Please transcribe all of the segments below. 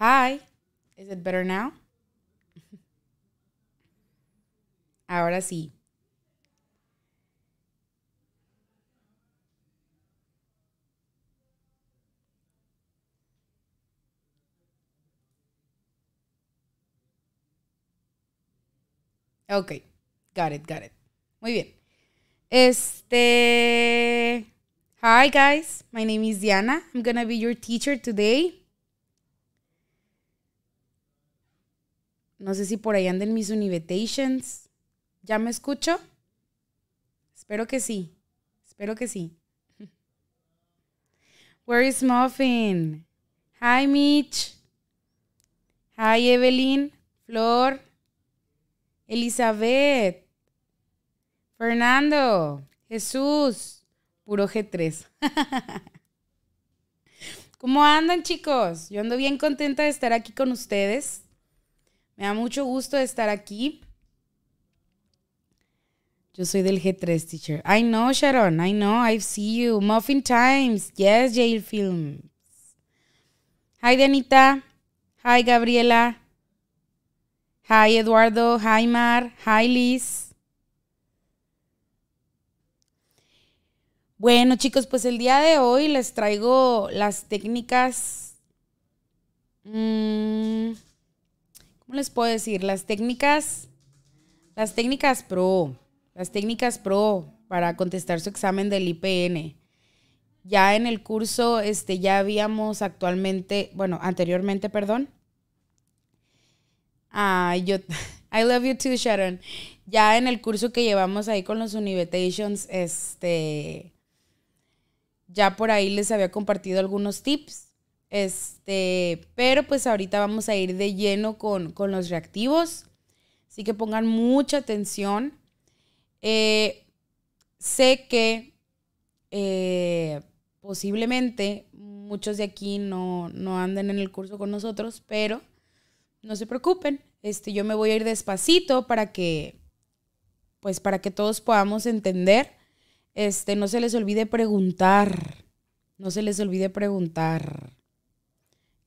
Hi. Is it better now? Ahora sí. Ok, got it, got it. Muy bien. Este. Hi, guys. My name is Diana. I'm going to be your teacher today. No sé si por ahí anden mis Univitations. ¿Ya me escucho? Espero que sí. Espero que sí. Where is Muffin? Hi, Mitch. Hi, Evelyn. Flor. Elizabeth. Fernando. Jesús. Puro G3. ¿Cómo andan, chicos? Yo ando bien contenta de estar aquí con ustedes. Me da mucho gusto estar aquí. Yo soy del G3 teacher. I know, Sharon. I know. I see you. Muffin Times. Yes, Jail Films. Hi, Danita. Hi, Gabriela. Hi, Eduardo. Hi, Mar. Hi, Liz. Bueno, chicos, pues el día de hoy les traigo las técnicas. Mmm, les puedo decir? Las técnicas, las técnicas pro, las técnicas pro para contestar su examen del IPN. Ya en el curso, este, ya habíamos actualmente, bueno, anteriormente, perdón. Ah, yo, I love you too, Sharon. Ya en el curso que llevamos ahí con los Univitations, este, ya por ahí les había compartido algunos tips este, pero pues ahorita vamos a ir de lleno con, los reactivos. Así que pongan mucha atención. Eh, sé que eh, posiblemente muchos de aquí no, no anden en el curso con nosotros, pero no se preocupen. Este, yo me voy a ir despacito para que, pues para que todos podamos entender. Este, no se les olvide preguntar. No se les olvide preguntar.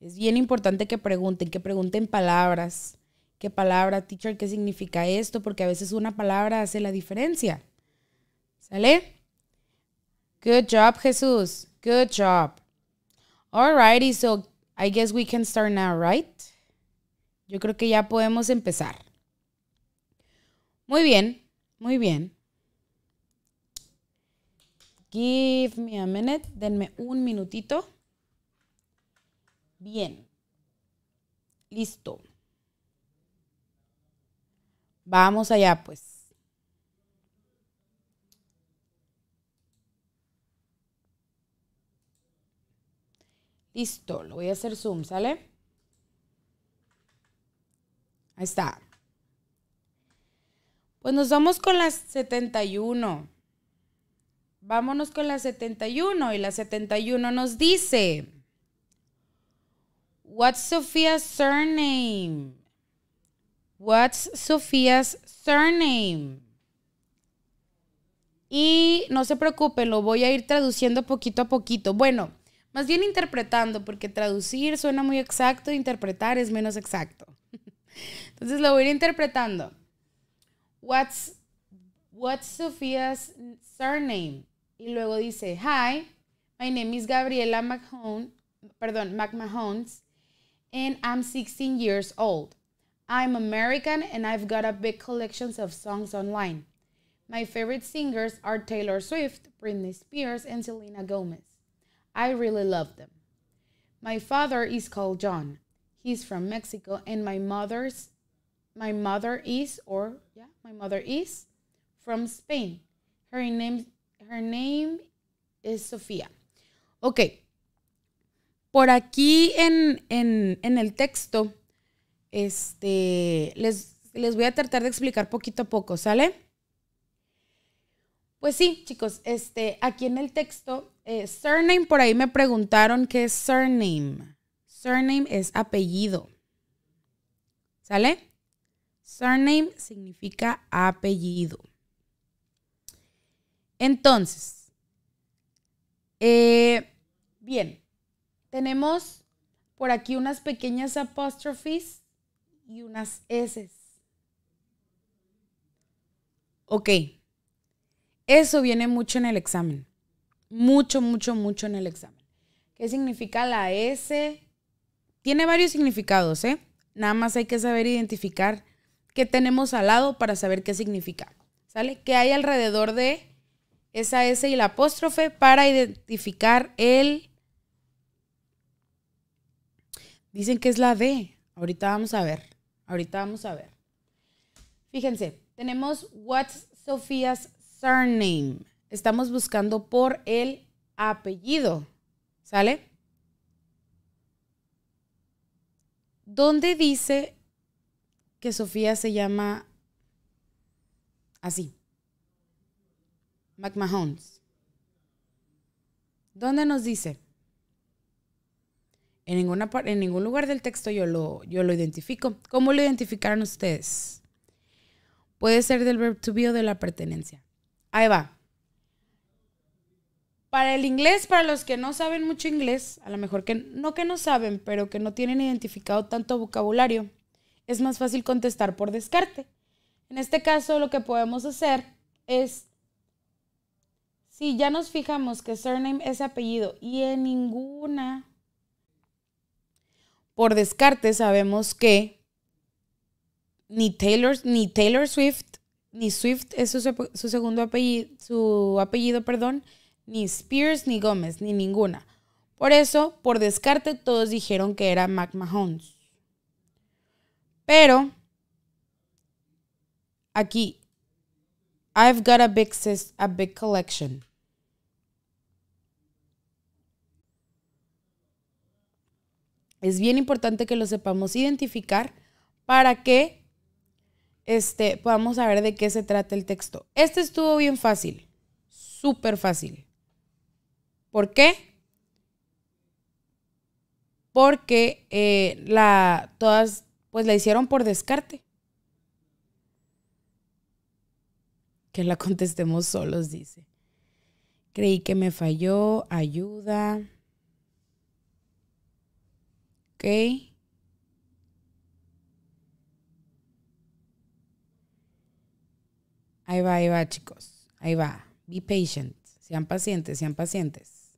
Es bien importante que pregunten, que pregunten palabras. ¿Qué palabra, teacher? ¿Qué significa esto? Porque a veces una palabra hace la diferencia. ¿Sale? Good job, Jesús. Good job. Alrighty, so I guess we can start now, right? Yo creo que ya podemos empezar. Muy bien, muy bien. Give me a minute, denme un minutito. Bien. Listo. Vamos allá, pues. Listo, lo voy a hacer zoom, ¿sale? Ahí está. Pues nos vamos con las 71. Vámonos con la 71 y la 71 nos dice, What's Sofia's surname? What's Sofia's surname? Y no se preocupen, lo voy a ir traduciendo poquito a poquito. Bueno, más bien interpretando, porque traducir suena muy exacto, interpretar es menos exacto. Entonces lo voy a ir interpretando. What's, what's Sophia's surname? Y luego dice, hi, my name is Gabriela McHone, perdón, McMahones, and I'm 16 years old. I'm American and I've got a big collection of songs online. My favorite singers are Taylor Swift, Britney Spears, and Selena Gomez. I really love them. My father is called John. He's from Mexico and my mother's my mother is or yeah, my mother is from Spain. Her name her name is Sofia. Okay. Por aquí en, el texto, este, les, voy a tratar de explicar poquito a poco, ¿sale? Pues sí, chicos, este, aquí en el texto, eh, surname, por ahí me preguntaron qué es surname. Surname es apellido. ¿Sale? Surname significa apellido. Entonces, eh, bien, tenemos por aquí unas pequeñas apóstrofes y unas S. Ok. Eso viene mucho en el examen. Mucho, mucho, mucho en el examen. ¿Qué significa la S? Tiene varios significados, ¿eh? Nada más hay que saber identificar qué tenemos al lado para saber qué significa. ¿Sale? ¿Qué hay alrededor de esa S y la apóstrofe para identificar el Dicen que es la D. Ahorita vamos a ver. Ahorita vamos a ver. Fíjense, tenemos What's Sofía's surname. Estamos buscando por el apellido. ¿Sale? ¿Dónde dice que Sofía se llama así? McMahons. ¿Dónde nos dice? En, ninguna, en ningún lugar del texto yo lo, yo lo identifico. ¿Cómo lo identificaron ustedes? Puede ser del verb to be o de la pertenencia. Ahí va. Para el inglés, para los que no saben mucho inglés, a lo mejor que no que no saben, pero que no tienen identificado tanto vocabulario, es más fácil contestar por descarte. En este caso, lo que podemos hacer es, si ya nos fijamos que surname es apellido y en ninguna por descarte sabemos que ni Taylor, ni Taylor Swift, ni Swift es su, segundo apellido, su apellido, perdón, ni Spears, ni Gómez, ni ninguna. Por eso, por descarte, todos dijeron que era Mac Pero, aquí, I've got a a big collection. es bien importante que lo sepamos identificar para que este, podamos saber de qué se trata el texto. Este estuvo bien fácil, súper fácil. ¿Por qué? Porque eh, la, todas pues la hicieron por descarte. Que la contestemos solos, dice. Creí que me falló, ayuda. Ahí va, ahí va, chicos. Ahí va. Be patient. Sean pacientes, sean pacientes.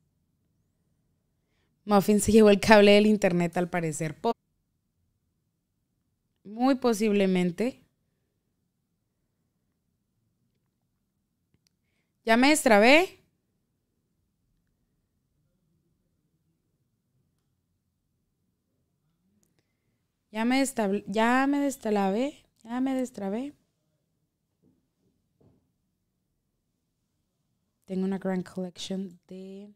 Muffin se llevó el cable del internet al parecer. Muy posiblemente. Ya me extravé. Ya me, ya me destalabé, ya me destrabé. Tengo una gran collection de...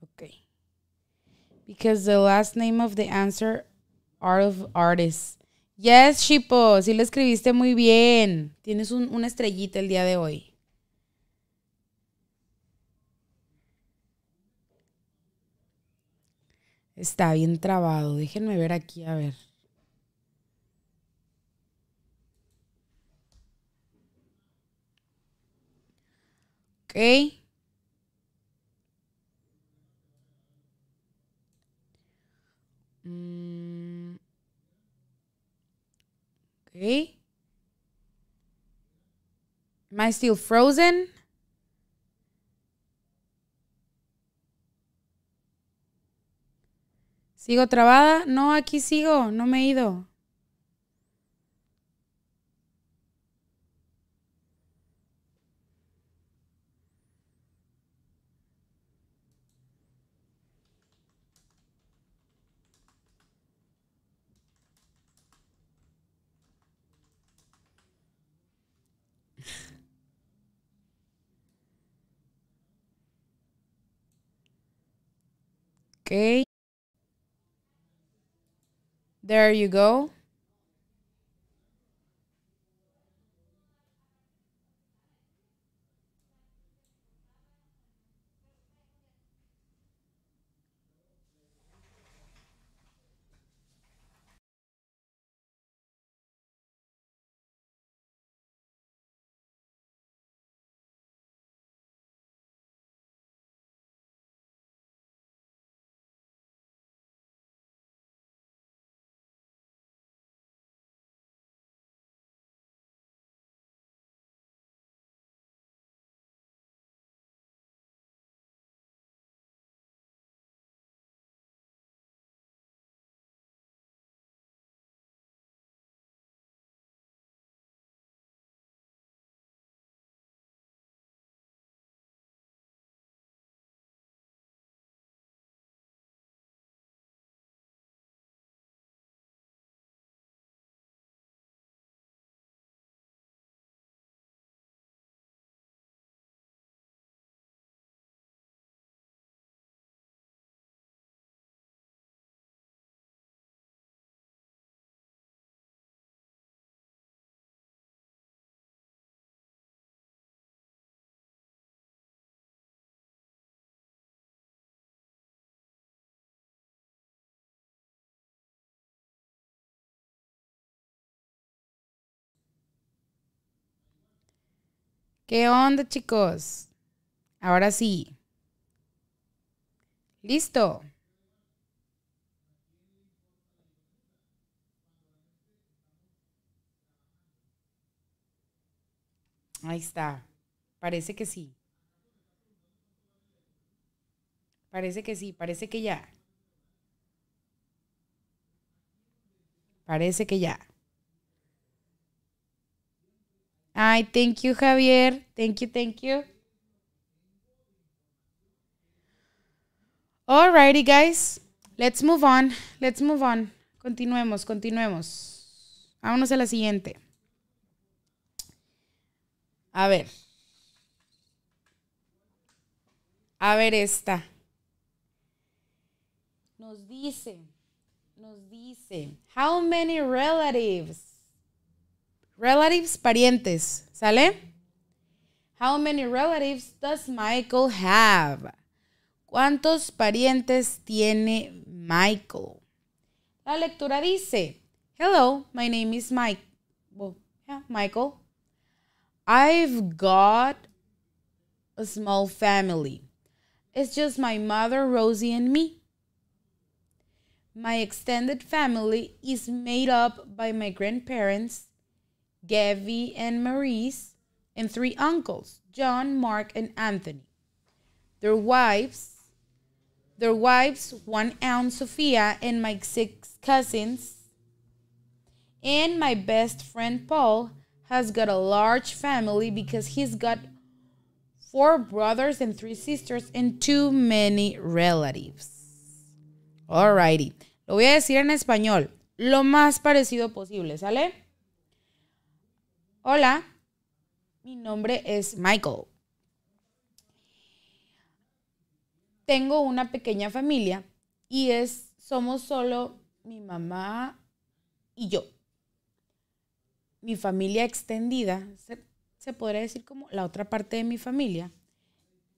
Ok. Because the last name of the answer Art of artists. Yes, Chipo. sí lo escribiste muy bien. Tienes un, una estrellita el día de hoy. Está bien trabado. Déjenme ver aquí, a ver. Okay. Mm. Okay. Am I still frozen? ¿Sigo trabada? No, aquí sigo, no me he ido. Okay. There you go. ¿Qué onda, chicos? Ahora sí. Listo. Ahí está. Parece que sí. Parece que sí, parece que ya. Parece que ya. Ay, thank you, Javier. Thank you, thank you. Alrighty, guys. Let's move on. Let's move on. Continuemos, continuemos. Vámonos a la siguiente. A ver. A ver esta. Nos dice, nos dice, how many relatives Relatives, parientes, ¿sale? How many relatives does Michael have? ¿Cuántos parientes tiene Michael? La lectura dice, Hello, my name is Mike. Well, yeah, Michael. I've got a small family. It's just my mother, Rosie, and me. My extended family is made up by my grandparents, Gavi and Maurice, and three uncles, John, Mark, and Anthony. Their wives, their wives, one aunt Sophia, and my six cousins. And my best friend Paul has got a large family because he's got four brothers and three sisters and too many relatives. Alrighty. Lo voy a decir en español, lo más parecido posible, ¿sale? Hola, mi nombre es Michael. Tengo una pequeña familia y es somos solo mi mamá y yo. Mi familia extendida, se, podría decir como la otra parte de mi familia,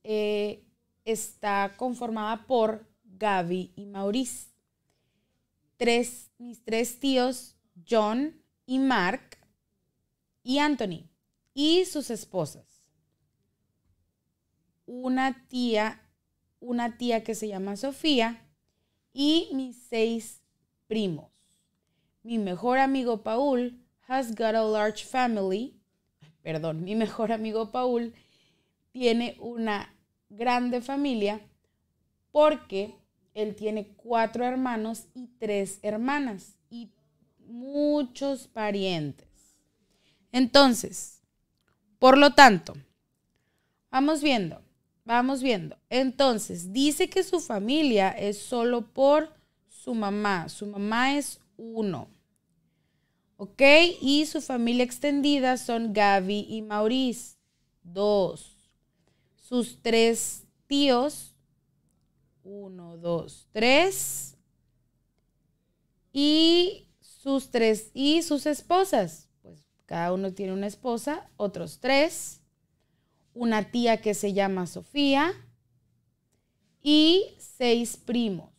eh, está conformada por Gaby y Maurice. Tres, mis tres tíos, John y Mark, y Anthony y sus esposas. Una tía, una tía que se llama Sofía y mis seis primos. Mi mejor amigo Paul has got a large family. Perdón, mi mejor amigo Paul tiene una grande familia porque él tiene cuatro hermanos y tres hermanas y muchos parientes. Entonces, por lo tanto, vamos viendo, vamos viendo. Entonces, dice que su familia es solo por su mamá. Su mamá es uno. ¿Ok? Y su familia extendida son Gaby y Maurice. Dos. Sus tres tíos. Uno, dos, tres. Y sus tres. Y sus esposas. Cada uno tiene una esposa, otros tres, una tía que se llama Sofía y seis primos.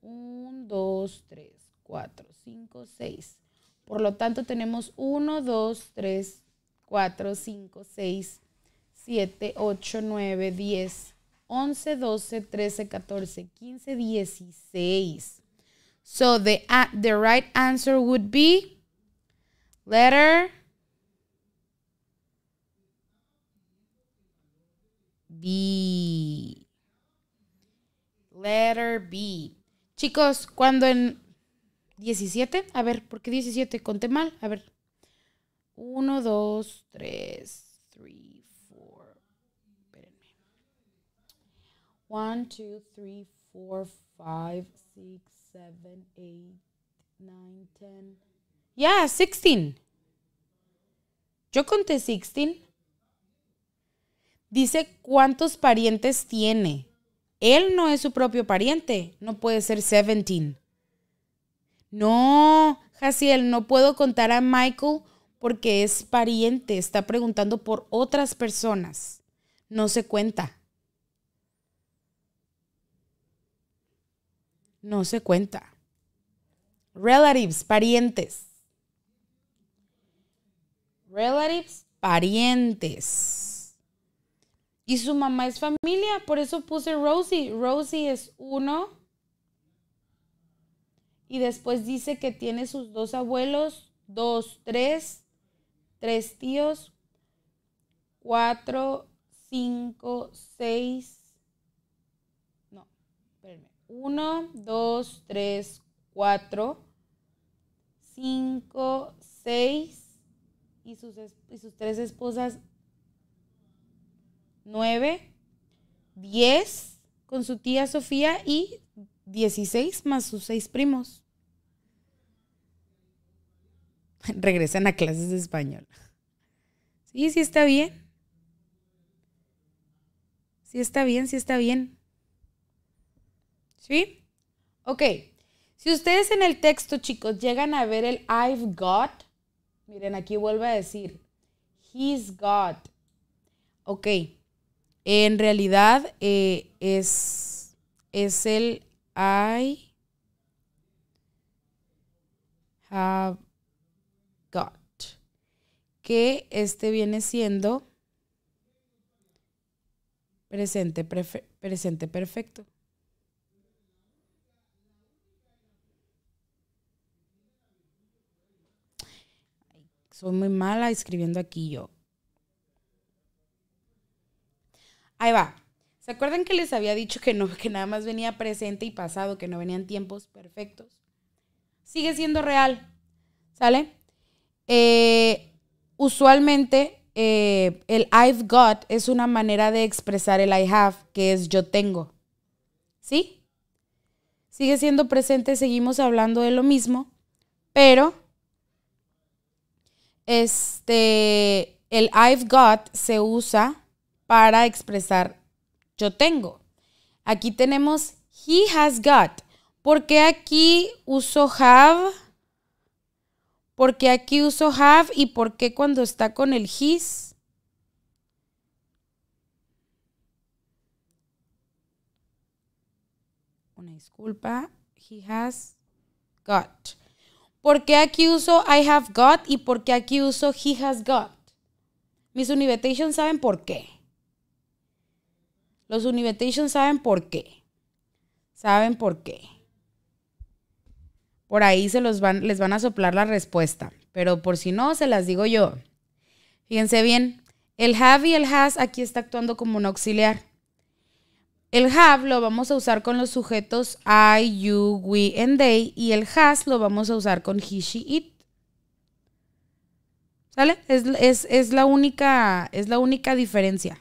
Un, dos, tres, cuatro, cinco, seis. Por lo tanto, tenemos uno, dos, tres, cuatro, cinco, seis, siete, ocho, nueve, diez, once, doce, trece, catorce, quince, dieciséis. So the right answer would be Letter B. Letter B. Chicos, cuando en 17, a ver, ¿por qué 17? Conté mal, a ver. 1, 2, 3, 3, 4. Espérenme. 1, 2, 3, 4, 5, 6, 7, 8, 9, 10. Ya, 16. Yo conté 16. Dice cuántos parientes tiene. Él no es su propio pariente. No puede ser 17. No, Jaciel, no puedo contar a Michael porque es pariente. Está preguntando por otras personas. No se cuenta. No se cuenta. Relatives, parientes relatives, parientes. Y su mamá es familia, por eso puse Rosie. Rosie es uno. Y después dice que tiene sus dos abuelos, dos, tres, tres tíos, cuatro, cinco, seis. No, espérenme. Uno, dos, tres, cuatro, cinco, seis y sus, sus tres esposas nueve, diez con su tía Sofía y dieciséis más sus seis primos. Regresan a clases de español. Sí, sí está bien. Sí está bien, sí está bien. ¿Sí? Ok. Si ustedes en el texto, chicos, llegan a ver el I've got, Miren, aquí vuelvo a decir, He's God. Ok, en realidad eh, es, es el I have got, que este viene siendo presente perfecto. soy muy mala escribiendo aquí yo. Ahí va. ¿Se acuerdan que les había dicho que no, que nada más venía presente y pasado, que no venían tiempos perfectos? Sigue siendo real, ¿sale? Eh, usualmente eh, el I've got es una manera de expresar el I have, que es yo tengo. ¿Sí? Sigue siendo presente, seguimos hablando de lo mismo, pero este, el I've got se usa para expresar yo tengo. Aquí tenemos he has got. ¿Por qué aquí uso have? ¿Por qué aquí uso have y por qué cuando está con el his? Una disculpa. He has got. ¿Por qué aquí uso I have got y por qué aquí uso he has got? Mis Univetations saben por qué. Los Univetations saben por qué. Saben por qué. Por ahí se los van, les van a soplar la respuesta. Pero por si no, se las digo yo. Fíjense bien, el have y el has aquí está actuando como un auxiliar. El have lo vamos a usar con los sujetos I, you, we and they y el has lo vamos a usar con he, she, it. ¿Sale? Es, es la única, es la única diferencia.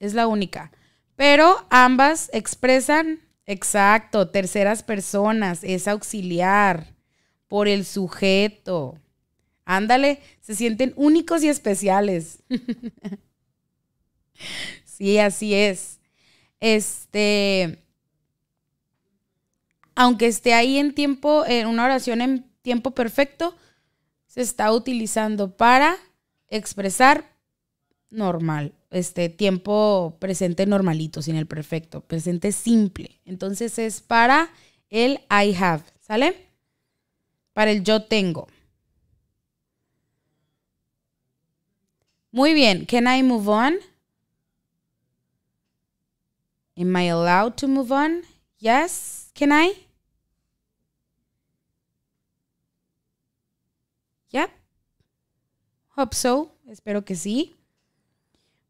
Es la única. Pero ambas expresan, exacto, terceras personas, es auxiliar por el sujeto. Ándale, se sienten únicos y especiales. sí, así es este, aunque esté ahí en tiempo, en una oración en tiempo perfecto, se está utilizando para expresar normal, este tiempo presente normalito, sin el perfecto, presente simple. Entonces es para el I have, ¿sale? Para el yo tengo. Muy bien, can I move on? Am I allowed to move on? Yes, can I? Yep. Hope so. Espero que sí.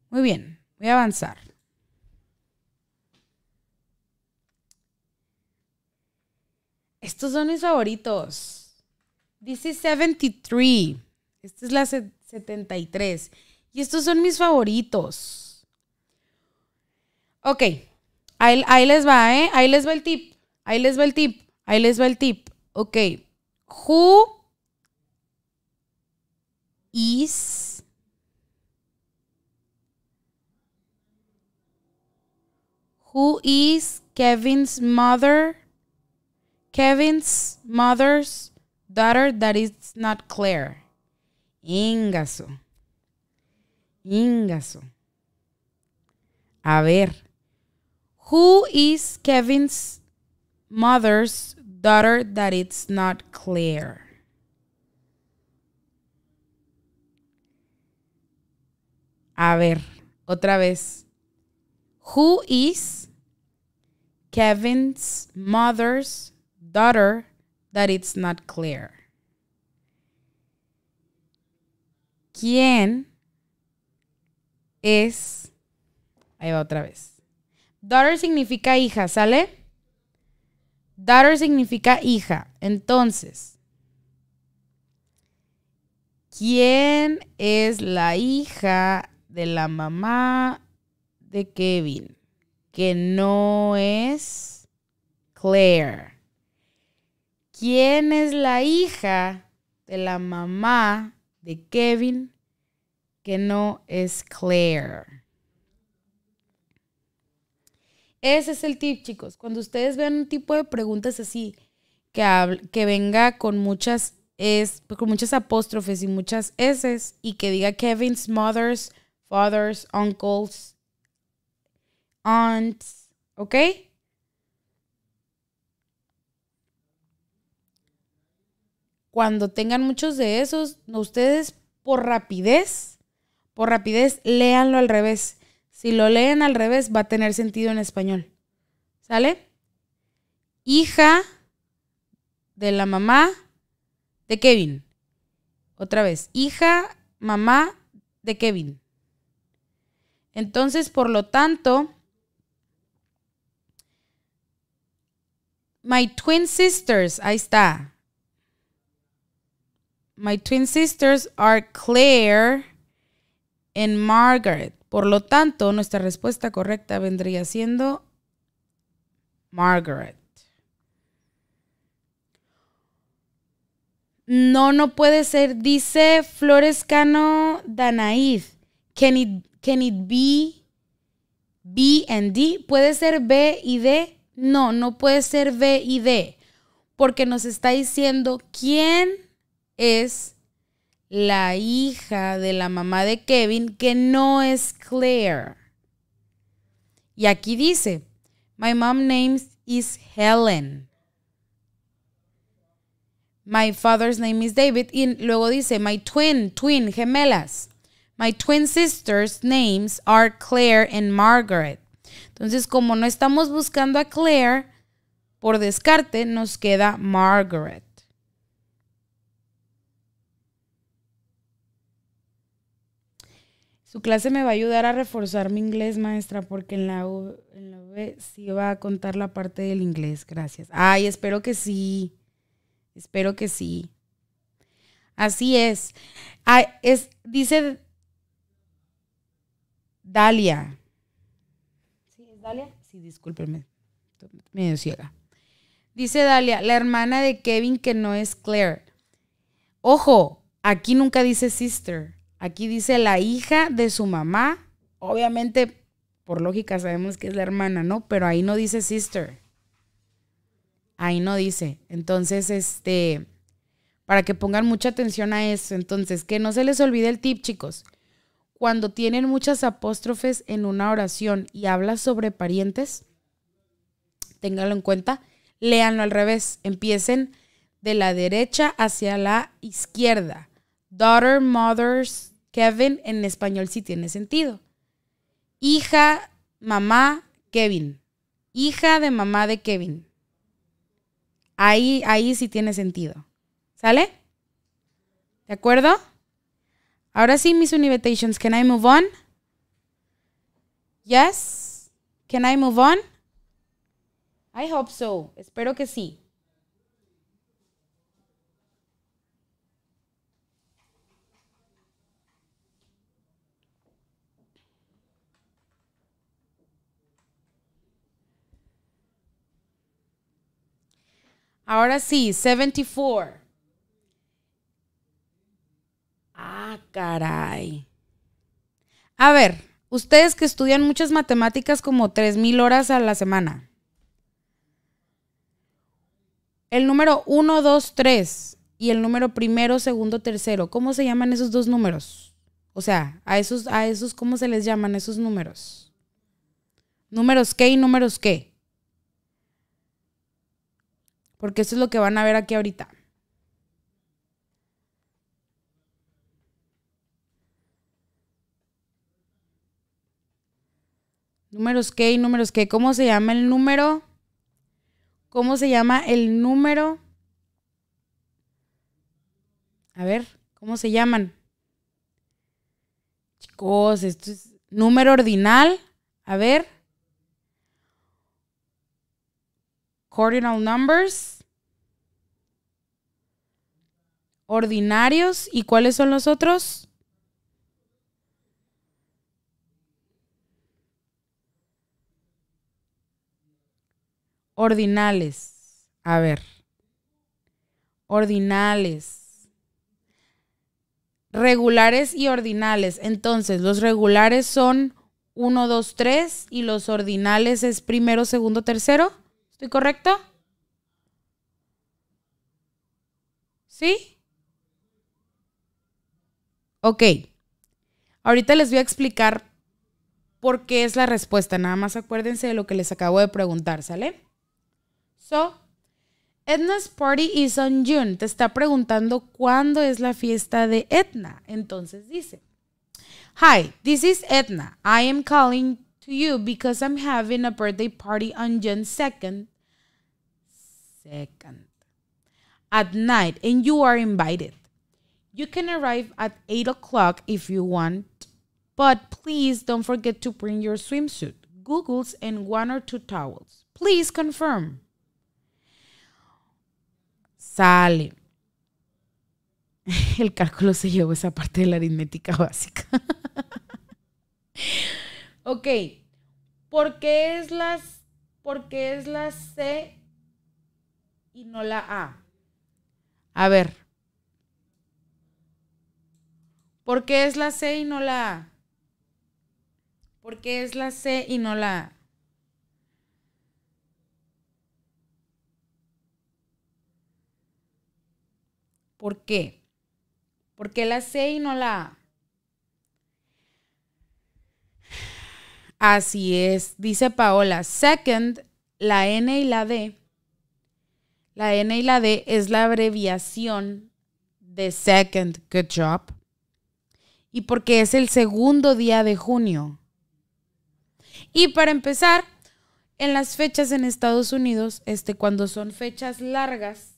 Muy bien, voy a avanzar. Estos son mis favoritos. This is 73. Esta es la 73. Y estos son mis favoritos. Ok, Ahí, les va, ¿eh? Ahí les va el tip. Ahí les va el tip. Ahí les va el tip. Ok. Who is Who is Kevin's mother? Kevin's mother's daughter that is not Claire. Ingaso. Ingaso. A ver. Who is Kevin's mother's daughter that it's not clear? A ver, otra vez. Who is Kevin's mother's daughter that it's not clear? ¿Quién es? Ahí va otra vez. Daughter significa hija, ¿sale? Daughter significa hija. Entonces, ¿quién es la hija de la mamá de Kevin? Que no es Claire. ¿Quién es la hija de la mamá de Kevin? Que no es Claire. Ese es el tip, chicos. Cuando ustedes vean un tipo de preguntas así, que, que venga con muchas, es, con muchas apóstrofes y muchas S y que diga Kevin's mothers, fathers, uncles, aunts, ¿ok? Cuando tengan muchos de esos, ustedes por rapidez, por rapidez, léanlo al revés. Si lo leen al revés, va a tener sentido en español. ¿Sale? Hija de la mamá de Kevin. Otra vez, hija, mamá de Kevin. Entonces, por lo tanto, my twin sisters, ahí está. My twin sisters are Claire en Margaret. Por lo tanto, nuestra respuesta correcta vendría siendo Margaret. No, no puede ser. Dice Florescano Danaid. Can it, be B and D? ¿Puede ser B y D? No, no puede ser B y D. Porque nos está diciendo quién es la hija de la mamá de Kevin, que no es Claire. Y aquí dice, My mom's name is Helen. My father's name is David. Y luego dice, My twin, twin, gemelas. My twin sisters' names are Claire and Margaret. Entonces, como no estamos buscando a Claire, por descarte nos queda Margaret. Su clase me va a ayudar a reforzar mi inglés, maestra, porque en la UB e sí va a contar la parte del inglés. Gracias. Ay, espero que sí. Espero que sí. Así es. es dice Dalia. ¿Sí es Dalia? Sí, discúlpeme. Me medio ciega. Dice Dalia, la hermana de Kevin que no es Claire. Ojo, aquí nunca dice sister. Aquí dice la hija de su mamá. Obviamente, por lógica, sabemos que es la hermana, ¿no? Pero ahí no dice sister. Ahí no dice. Entonces, este, para que pongan mucha atención a eso. Entonces, que no se les olvide el tip, chicos. Cuando tienen muchas apóstrofes en una oración y hablas sobre parientes, ténganlo en cuenta, léanlo al revés. Empiecen de la derecha hacia la izquierda. Daughter, mothers, Kevin en español sí tiene sentido. Hija, mamá, Kevin. Hija de mamá de Kevin. Ahí, ahí sí tiene sentido. ¿Sale? ¿De acuerdo? Ahora sí, mis Univitations, Can I move on? Yes. Can I move on? I hope so. Espero que sí. Ahora sí, 74. Ah, caray. A ver, ustedes que estudian muchas matemáticas como 3.000 horas a la semana. El número 1, 2, 3 y el número primero, segundo, tercero. ¿Cómo se llaman esos dos números? O sea, a esos, a esos, ¿cómo se les llaman esos números? ¿Números qué y números qué? Porque eso es lo que van a ver aquí ahorita. Números qué y números qué. ¿Cómo se llama el número? ¿Cómo se llama el número? A ver, ¿cómo se llaman? Chicos, esto es número ordinal. A ver. Cardinal numbers. ordinarios y cuáles son los otros? Ordinales. A ver. Ordinales. Regulares y ordinales. Entonces, los regulares son 1, 2, 3 y los ordinales es primero, segundo, tercero. ¿Estoy correcto? ¿Sí? Ok, ahorita les voy a explicar por qué es la respuesta. Nada más acuérdense de lo que les acabo de preguntar, ¿sale? So, Edna's party is on June. Te está preguntando cuándo es la fiesta de Edna. Entonces dice, Hi, this is Edna. I am calling to you because I'm having a birthday party on June 2nd. Second. At night, and you are invited. You can arrive at 8 o'clock if you want, but please don't forget to bring your swimsuit, googles and one or two towels. Please confirm. Sale. El cálculo se llevó esa parte de la aritmética básica. ok. ¿Por qué es las, por qué es la C y no la A? A ver, ¿Por qué es la C y no la A? ¿Por qué es la C y no la A? ¿Por qué? ¿Por qué la C y no la Así es, dice Paola. Second, la N y la D. La N y la D es la abreviación de second. Good job y porque es el segundo día de junio. Y para empezar, en las fechas en Estados Unidos, este, cuando son fechas largas,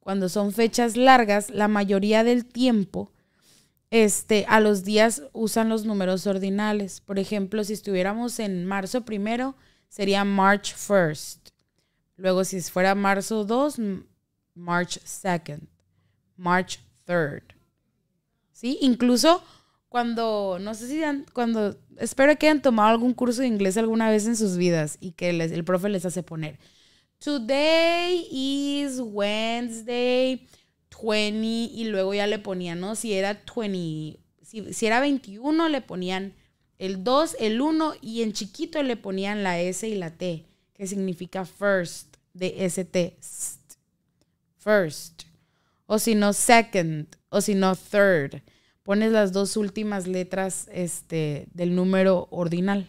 cuando son fechas largas, la mayoría del tiempo, este, a los días usan los números ordinales. Por ejemplo, si estuviéramos en marzo primero, sería March 1st. Luego, si fuera marzo 2, March 2nd, March 3rd. ¿sí? Incluso cuando, no sé si han, cuando, espero que hayan tomado algún curso de inglés alguna vez en sus vidas y que el profe les hace poner. Today is Wednesday 20 y luego ya le ponían, ¿no? Si era 20, si, si era 21 le ponían el 2, el 1 y en chiquito le ponían la S y la T, que significa first, de ST, first o si no second, o si no third. Pones las dos últimas letras este, del número ordinal.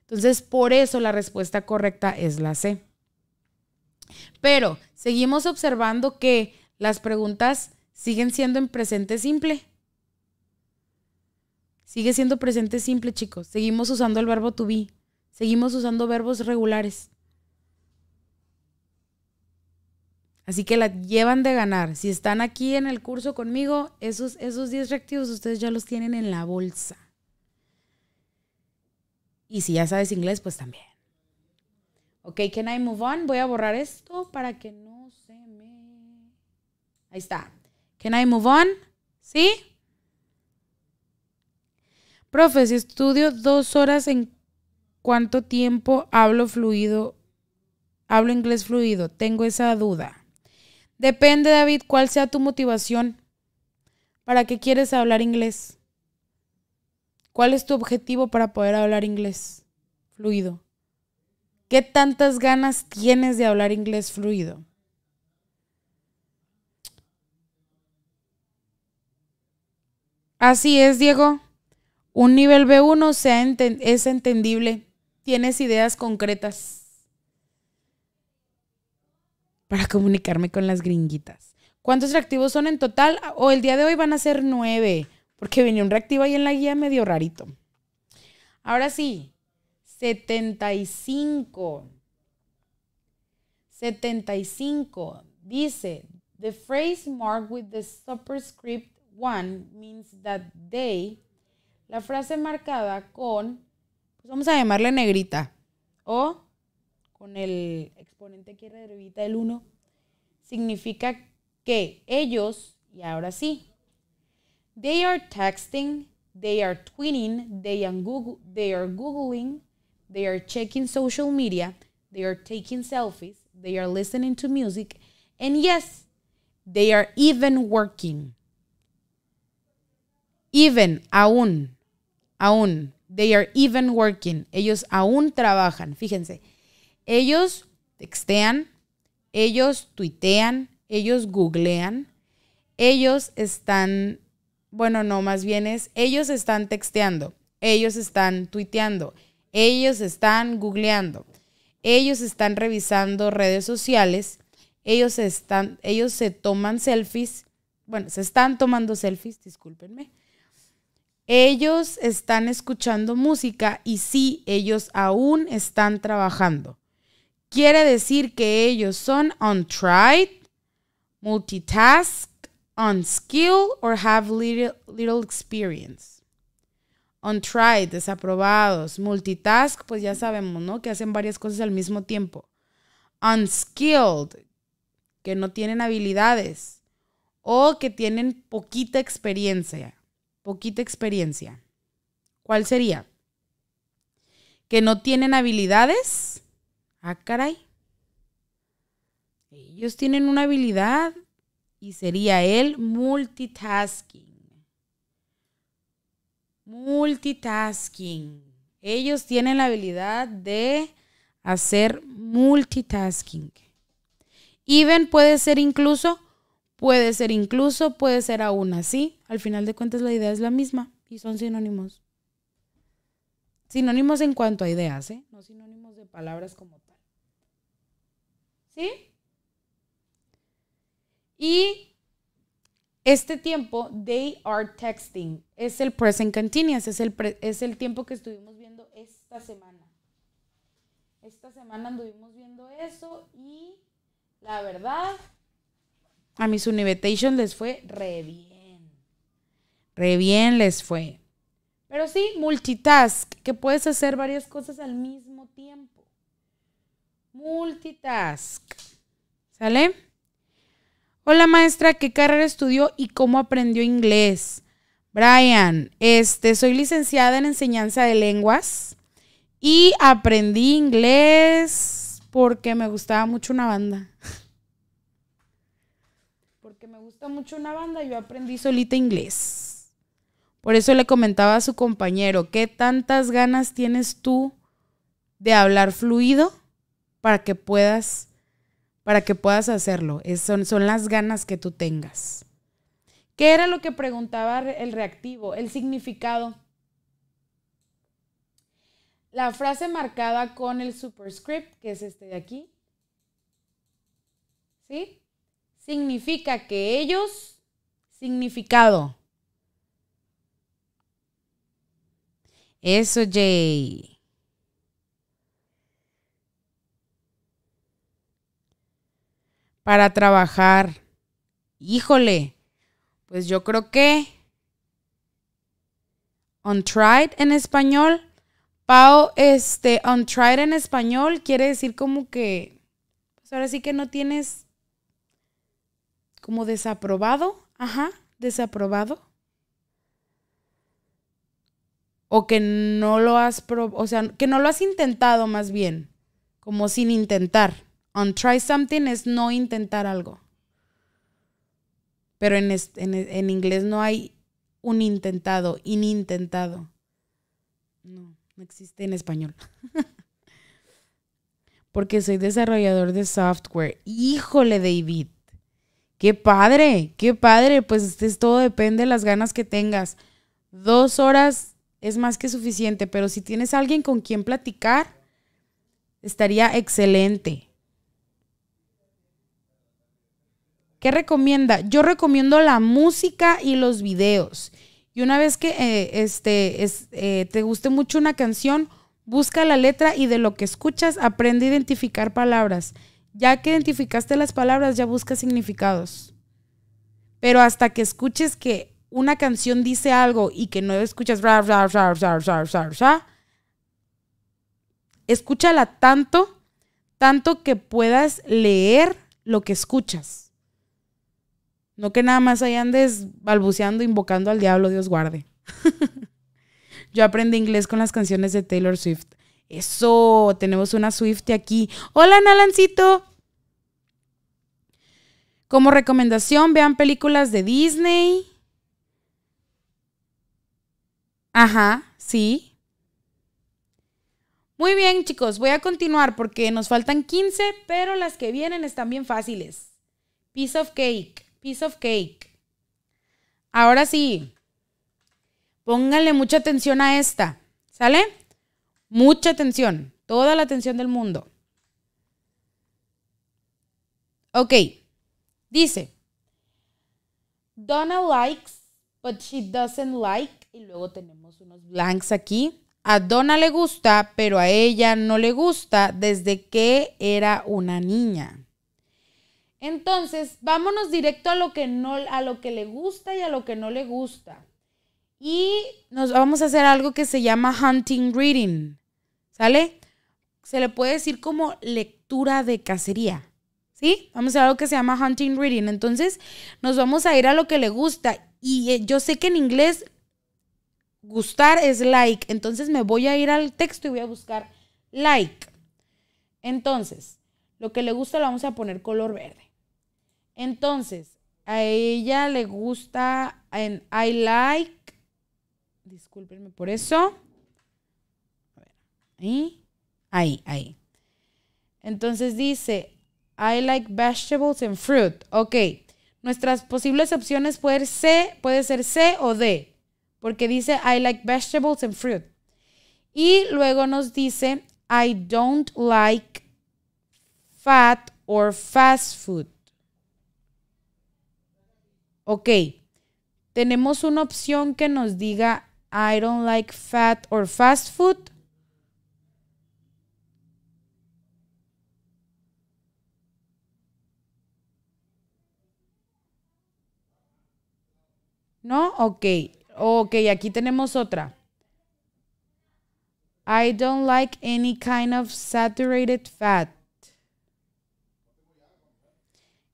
Entonces, por eso la respuesta correcta es la C. Pero seguimos observando que las preguntas siguen siendo en presente simple. Sigue siendo presente simple, chicos. Seguimos usando el verbo to be. Seguimos usando verbos regulares. Así que la llevan de ganar. Si están aquí en el curso conmigo, esos, esos 10 reactivos ustedes ya los tienen en la bolsa. Y si ya sabes inglés, pues también. Ok, can I move on? Voy a borrar esto para que no se me... Ahí está. Can I move on? ¿Sí? Profe, si estudio dos horas, ¿en cuánto tiempo hablo fluido? Hablo inglés fluido. Tengo esa duda. Depende, David, cuál sea tu motivación. ¿Para que quieres hablar inglés? ¿Cuál es tu objetivo para poder hablar inglés fluido? ¿Qué tantas ganas tienes de hablar inglés fluido? Así es, Diego. Un nivel B1 es entendible. Tienes ideas concretas para comunicarme con las gringuitas. ¿Cuántos reactivos son en total? O el día de hoy van a ser nueve, porque venía un reactivo ahí en la guía medio rarito. Ahora sí, 75. 75 dice, the phrase marked with the superscript one means that they, la frase marcada con, pues vamos a llamarle negrita, o con el exponente que revita el 1, significa que ellos, y ahora sí, they are texting, they are tweeting, they are, they are Googling, they are checking social media, they are taking selfies, they are listening to music, and yes, they are even working. Even, aún, aún, they are even working. Ellos aún trabajan, fíjense. Ellos textean, ellos tuitean, ellos googlean, ellos están, bueno, no, más bien es, ellos están texteando, ellos están tuiteando, ellos están googleando, ellos están revisando redes sociales, ellos, están, ellos se toman selfies, bueno, se están tomando selfies, discúlpenme. Ellos están escuchando música y sí, ellos aún están trabajando quiere decir que ellos son untried, multitask, unskilled or have little, little experience. Untried, desaprobados. Multitask, pues ya sabemos, ¿no? Que hacen varias cosas al mismo tiempo. Unskilled, que no tienen habilidades o que tienen poquita experiencia. Poquita experiencia. ¿Cuál sería? Que no tienen habilidades Ah, caray. Ellos tienen una habilidad y sería el multitasking. Multitasking. Ellos tienen la habilidad de hacer multitasking. Even puede ser incluso, puede ser incluso, puede ser aún así. Al final de cuentas la idea es la misma y son sinónimos. Sinónimos en cuanto a ideas, ¿eh? no sinónimos de palabras como ¿Sí? Y este tiempo, they are texting, es el present continuous, es el, es el tiempo que estuvimos viendo esta semana. Esta semana anduvimos viendo eso y la verdad, a mis Univitation les fue re bien. Re bien les fue. Pero sí, multitask, que puedes hacer varias cosas al mismo tiempo. Multitask. ¿Sale? Hola maestra, ¿qué carrera estudió y cómo aprendió inglés? Brian, este, soy licenciada en enseñanza de lenguas y aprendí inglés porque me gustaba mucho una banda. Porque me gusta mucho una banda, y yo aprendí solita inglés. Por eso le comentaba a su compañero, ¿qué tantas ganas tienes tú de hablar fluido para que puedas, para que puedas hacerlo. son, son las ganas que tú tengas. ¿Qué era lo que preguntaba el reactivo? El significado. La frase marcada con el superscript, que es este de aquí, ¿sí? Significa que ellos, significado. Eso, Jay. para trabajar. Híjole, pues yo creo que untried en español. Pau, este, untried en español quiere decir como que, pues ahora sí que no tienes como desaprobado, ajá, desaprobado. O que no lo has, o sea, que no lo has intentado más bien, como sin intentar. On try something es no intentar algo. Pero en, inglés no hay un intentado, inintentado. No, no existe en español. Porque soy desarrollador de software. Híjole, David. Qué padre, qué padre. Pues este todo depende de las ganas que tengas. Dos horas es más que suficiente, pero si tienes alguien con quien platicar, estaría excelente. ¿Qué recomienda? Yo recomiendo la música y los videos. Y una vez que eh, este, eh, te guste mucho una canción, busca la letra y de lo que escuchas aprende a identificar palabras. Ya que identificaste las palabras, ya busca significados. Pero hasta que escuches que una canción dice algo y que no escuchas, ra, ra, escúchala tanto, tanto que puedas leer lo que escuchas. No que nada más ahí andes balbuceando, invocando al diablo, Dios guarde. Yo aprendí inglés con las canciones de Taylor Swift. Eso, tenemos una Swift aquí. Hola, Nalancito. Como recomendación, vean películas de Disney. Ajá, sí. Muy bien, chicos, voy a continuar porque nos faltan 15, pero las que vienen están bien fáciles. Piece of cake. Piece of cake. Ahora sí, pónganle mucha atención a esta. ¿Sale? Mucha atención. Toda la atención del mundo. Ok. Dice. Donna likes, but she doesn't like. Y luego tenemos unos blanks aquí. A Donna le gusta, pero a ella no le gusta desde que era una niña. Entonces, vámonos directo a lo que no, a lo que le gusta y a lo que no le gusta. Y nos vamos a hacer algo que se llama hunting reading. ¿Sale? Se le puede decir como lectura de cacería. ¿Sí? Vamos a hacer algo que se llama hunting reading. Entonces, nos vamos a ir a lo que le gusta. Y eh, yo sé que en inglés gustar es like. Entonces, me voy a ir al texto y voy a buscar like. Entonces, lo que le gusta lo vamos a poner color verde. Entonces, a ella le gusta en I like. Discúlpenme por eso. A ver, ahí, ahí, ahí. Entonces dice, I like vegetables and fruit. Ok, nuestras posibles opciones puede ser C, puede ser C o D, porque dice I like vegetables and fruit. Y luego nos dice, I don't like fat or fast food ok, tenemos una opción que nos diga I don't like fat or fast food. ¿No? Ok. Ok, aquí tenemos otra. I don't like any kind of saturated fat.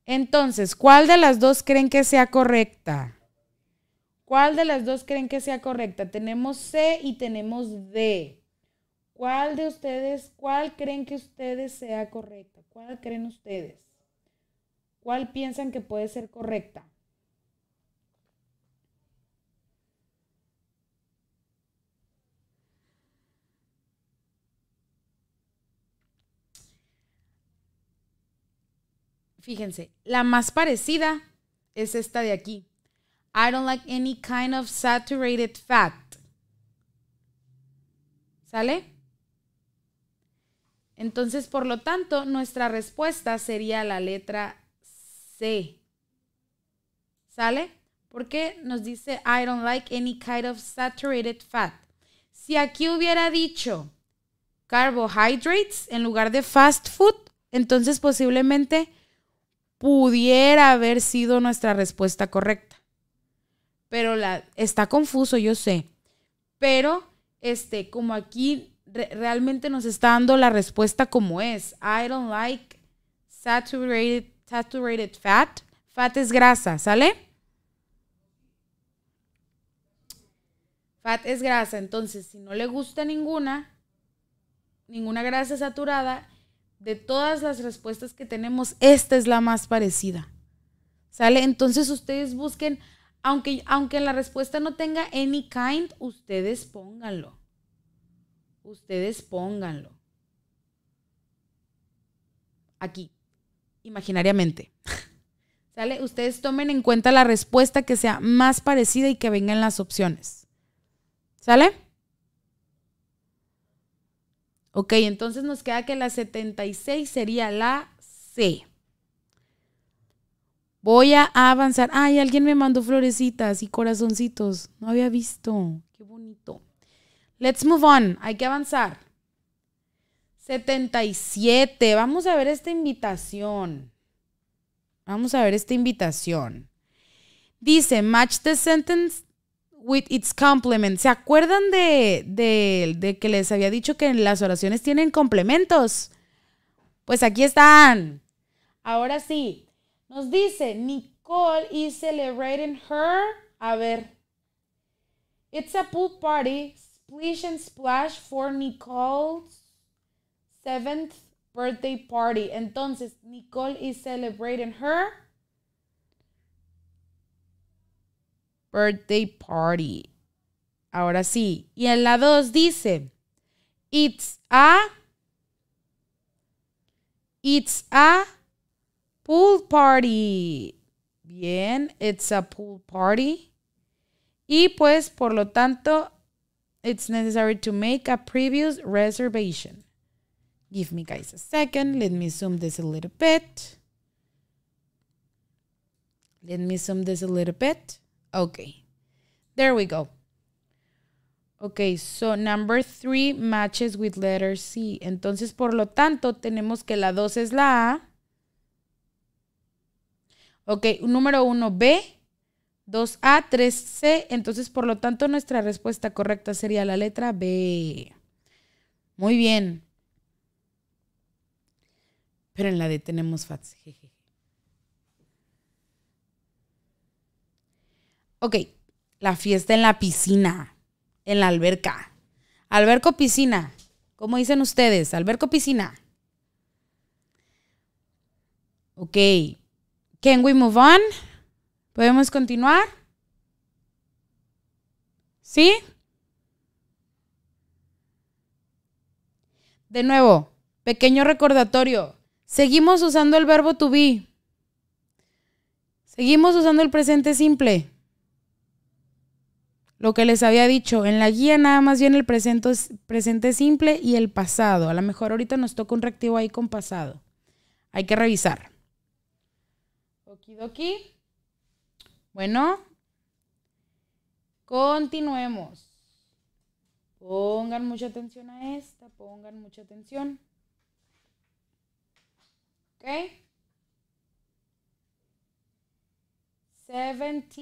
Entonces, ¿cuál de las dos creen que sea correcta? ¿Cuál de las dos creen que sea correcta? Tenemos C y tenemos D. ¿Cuál de ustedes, cuál creen que ustedes sea correcta? ¿Cuál creen ustedes? ¿Cuál piensan que puede ser correcta? Fíjense, la más parecida es esta de aquí. I don't like any kind of saturated fat. ¿Sale? Entonces, por lo tanto, nuestra respuesta sería la letra C. ¿Sale? Porque nos dice I don't like any kind of saturated fat. Si aquí hubiera dicho carbohydrates en lugar de fast food, entonces posiblemente pudiera haber sido nuestra respuesta correcta. Pero la, está confuso, yo sé. Pero, este, como aquí realmente nos está dando la respuesta como es. I don't like saturated, saturated fat. Fat es grasa, ¿sale? Fat es grasa. Entonces, si no le gusta ninguna, ninguna grasa saturada, de todas las respuestas que tenemos, esta es la más parecida. ¿Sale? Entonces ustedes busquen, aunque, aunque la respuesta no tenga any kind, ustedes pónganlo. Ustedes pónganlo. Aquí, imaginariamente. ¿Sale? Ustedes tomen en cuenta la respuesta que sea más parecida y que vengan las opciones. ¿Sale? Ok, entonces nos queda que la 76 sería la C. Voy a avanzar. Ay, alguien me mandó florecitas y corazoncitos. No había visto. Qué bonito. Let's move on. Hay que avanzar. 77. Vamos a ver esta invitación. Vamos a ver esta invitación. Dice, match the sentence with its complement. ¿Se acuerdan de, que les había dicho que las oraciones tienen complementos? Pues aquí están. Ahora sí, nos dice Nicole is celebrating her. A ver. It's a pool party, splish and splash for Nicole's seventh birthday party. Entonces, Nicole is celebrating her birthday party. Ahora sí. Y en la 2 dice, it's a, it's a pool party. Bien, it's a pool party. Y pues, por lo tanto, it's necessary to make a previous reservation. Give me guys a second. Let me zoom this a little bit. Let me zoom this a little bit. Ok, There we go. Ok, so number three matches with letter C. Entonces, por lo tanto, tenemos que la 2 es la A. Ok, número uno B. 2A, 3C. Entonces, por lo tanto, nuestra respuesta correcta sería la letra B. Muy bien. Pero en la D tenemos FATS. Jeje. ok, la fiesta en la piscina, en la alberca. Alberco piscina, ¿cómo dicen ustedes? Alberco piscina. Ok, can we move on? ¿Podemos continuar? ¿Sí? De nuevo, pequeño recordatorio. Seguimos usando el verbo to be. Seguimos usando el presente simple lo que les había dicho, en la guía nada más bien el presente, presente simple y el pasado. A lo mejor ahorita nos toca un reactivo ahí con pasado. Hay que revisar. Okidoki. Bueno. Continuemos. Pongan mucha atención a esta, pongan mucha atención. ¿Ok? 70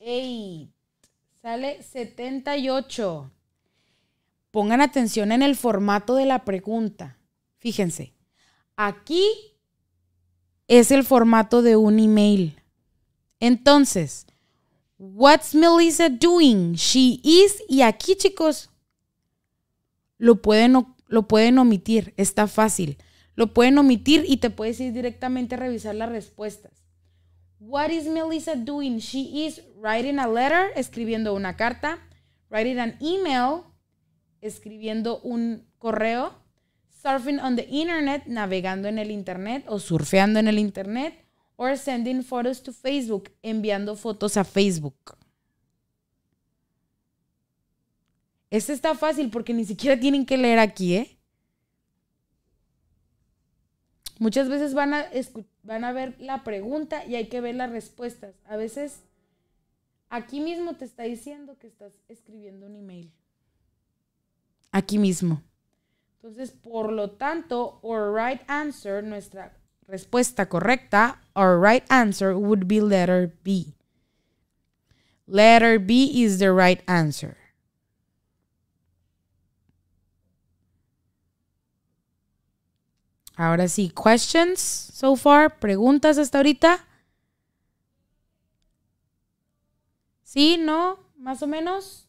eight. Sale 78. Pongan atención en el formato de la pregunta. Fíjense. Aquí es el formato de un email. Entonces, what's Melissa doing? She is y aquí, chicos, lo pueden, lo pueden omitir, está fácil. Lo pueden omitir y te puedes ir directamente a revisar las respuestas. What is Melissa doing? She is writing a letter, escribiendo una carta, writing an email, escribiendo un correo, surfing on the internet, navegando en el internet o surfeando en el internet, or sending photos to Facebook, enviando fotos a Facebook. Este está fácil porque ni siquiera tienen que leer aquí, ¿eh? Muchas veces van a, ver la pregunta y hay que ver las respuestas. A veces aquí mismo te está diciendo que estás escribiendo un email. Aquí mismo. Entonces, por lo tanto, our right answer, nuestra respuesta correcta, our right answer would be letter B. Letter B is the right answer. Ahora sí, questions so far, preguntas hasta ahorita. ¿Sí? ¿No? ¿Más o menos?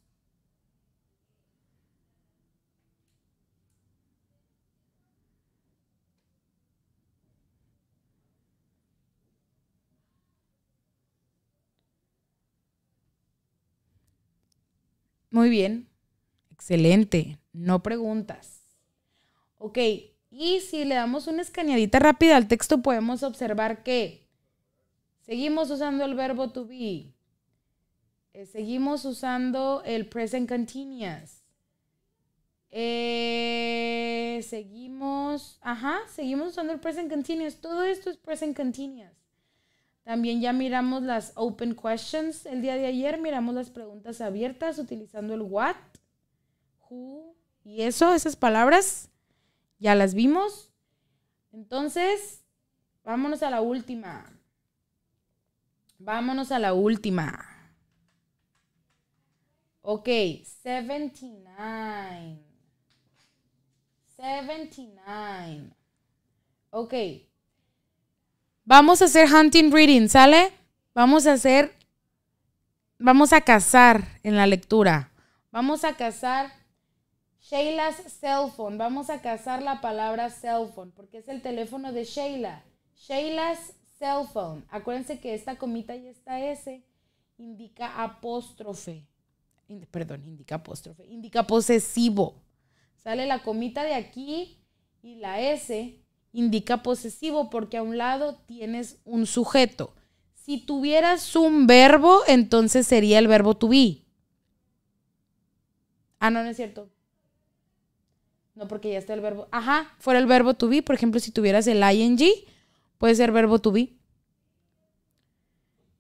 Muy bien. Excelente. No preguntas. Ok, y si le damos una escaneadita rápida al texto, podemos observar que seguimos usando el verbo to be, eh, seguimos usando el present continuous, eh, seguimos, ajá, seguimos usando el present continuous. Todo esto es present continuous. También ya miramos las open questions el día de ayer, miramos las preguntas abiertas utilizando el what, who y eso, esas palabras. Ya las vimos. Entonces, vámonos a la última. Vámonos a la última. Ok, 79. 79. Ok. Vamos a hacer hunting reading, ¿sale? Vamos a hacer. Vamos a cazar en la lectura. Vamos a cazar Sheila's cell phone. Vamos a cazar la palabra cell phone porque es el teléfono de Sheila. Sheila's cell phone. Acuérdense que esta comita y esta S indica apóstrofe. perdón, indica apóstrofe. Indica posesivo. Sale la comita de aquí y la S indica posesivo porque a un lado tienes un sujeto. Si tuvieras un verbo, entonces sería el verbo to be. Ah, no, no es cierto. No, porque ya está el verbo. Ajá, fuera el verbo to be. Por ejemplo, si tuvieras el ing, puede ser verbo to be.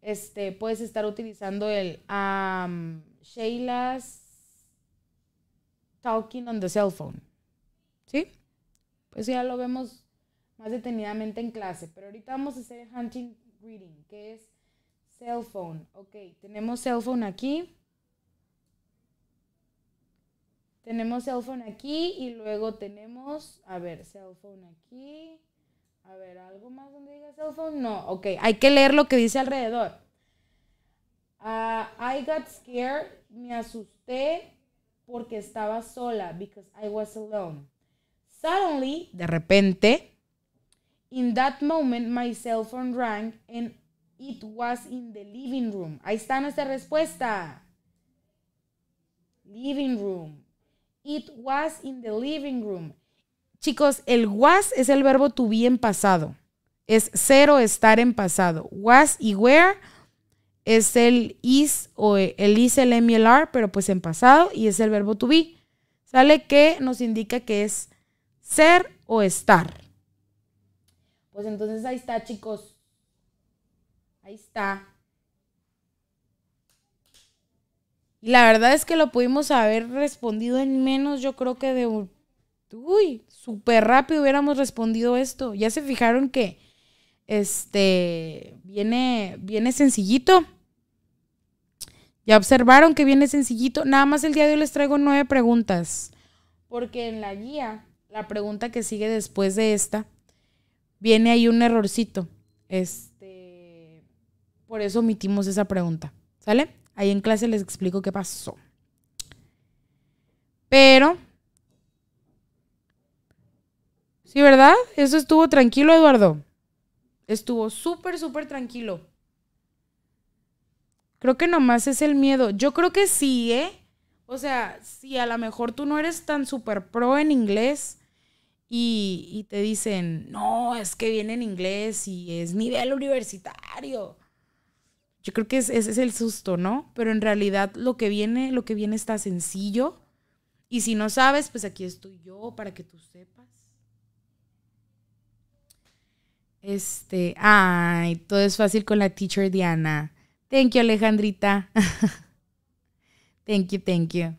Este, puedes estar utilizando el um, Sheila's talking on the cell phone. ¿Sí? Pues ya lo vemos más detenidamente en clase. Pero ahorita vamos a hacer hunting reading, que es cell phone. Ok, tenemos cell phone aquí. Tenemos cell phone aquí y luego tenemos, a ver, cell phone aquí. A ver, ¿algo más donde diga cell phone? No, ok, hay que leer lo que dice alrededor. Ah, I got scared, me asusté porque estaba sola, because I was alone. Suddenly, de repente, in that moment my cell phone rang and it was in the living room. Ahí está nuestra respuesta. Living room. It was in the living room. Chicos, el was es el verbo to be en pasado. Es ser o estar en pasado. Was y where es el is o el is, el m em pero pues en pasado y es el verbo to be. Sale que nos indica que es ser o estar. Pues entonces ahí está, chicos. Ahí está. Y la verdad es que lo pudimos haber respondido en menos, yo creo que de... Uy, súper rápido hubiéramos respondido esto. Ya se fijaron que este viene, viene sencillito. Ya observaron que viene sencillito. Nada más el día de hoy les traigo nueve preguntas. Porque en la guía, la pregunta que sigue después de esta, viene ahí un errorcito. Este, por eso omitimos esa pregunta. ¿Sale? Ahí en clase les explico qué pasó. Pero... Sí, ¿verdad? Eso estuvo tranquilo, Eduardo. Estuvo súper, súper tranquilo. Creo que nomás es el miedo. Yo creo que sí, ¿eh? O sea, si a lo mejor tú no eres tan súper pro en inglés y, y, te dicen, no, es que viene en inglés y es nivel universitario yo creo que ese es el susto, ¿no? Pero en realidad lo que viene, lo que viene está sencillo. Y si no sabes, pues aquí estoy yo para que tú sepas. Este, ay, todo es fácil con la teacher Diana. Thank you, Alejandrita. thank you, thank you.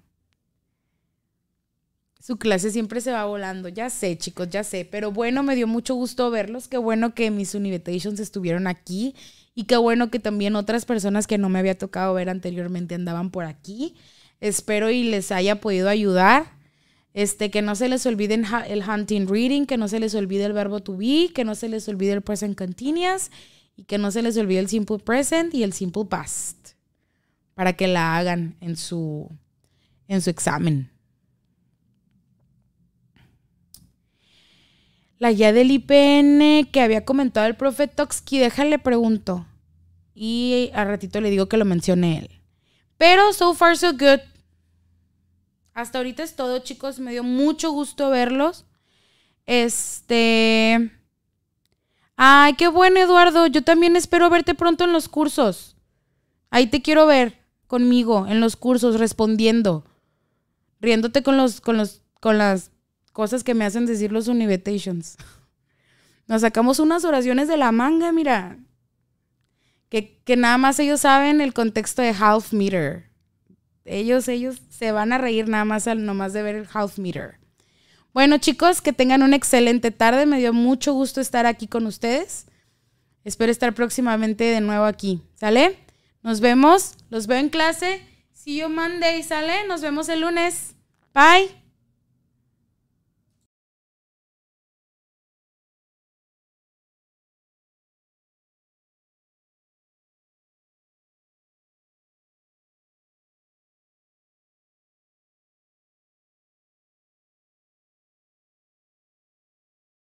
Su clase siempre se va volando, ya sé, chicos, ya sé. Pero bueno, me dio mucho gusto verlos. Qué bueno que mis Univitations estuvieron aquí. Y qué bueno que también otras personas que no me había tocado ver anteriormente andaban por aquí. Espero y les haya podido ayudar. Este, que no se les olvide el hunting reading, que no se les olvide el verbo to be, que no se les olvide el present continuous y que no se les olvide el simple present y el simple past para que la hagan en su, en su examen. la guía del IPN que había comentado el profe Toxki, déjale pregunto. Y al ratito le digo que lo mencione él. Pero so far so good. Hasta ahorita es todo, chicos. Me dio mucho gusto verlos. Este. Ay, qué bueno, Eduardo. Yo también espero verte pronto en los cursos. Ahí te quiero ver conmigo en los cursos respondiendo, riéndote con los con los con las cosas que me hacen decir los Univetations. Nos sacamos unas oraciones de la manga, mira. Que, nada más ellos saben el contexto de half meter. Ellos, ellos se van a reír nada más al nomás de ver el half meter. Bueno, chicos, que tengan una excelente tarde. Me dio mucho gusto estar aquí con ustedes. Espero estar próximamente de nuevo aquí. ¿Sale? Nos vemos. Los veo en clase. See you Monday. ¿Sale? Nos vemos el lunes. Bye.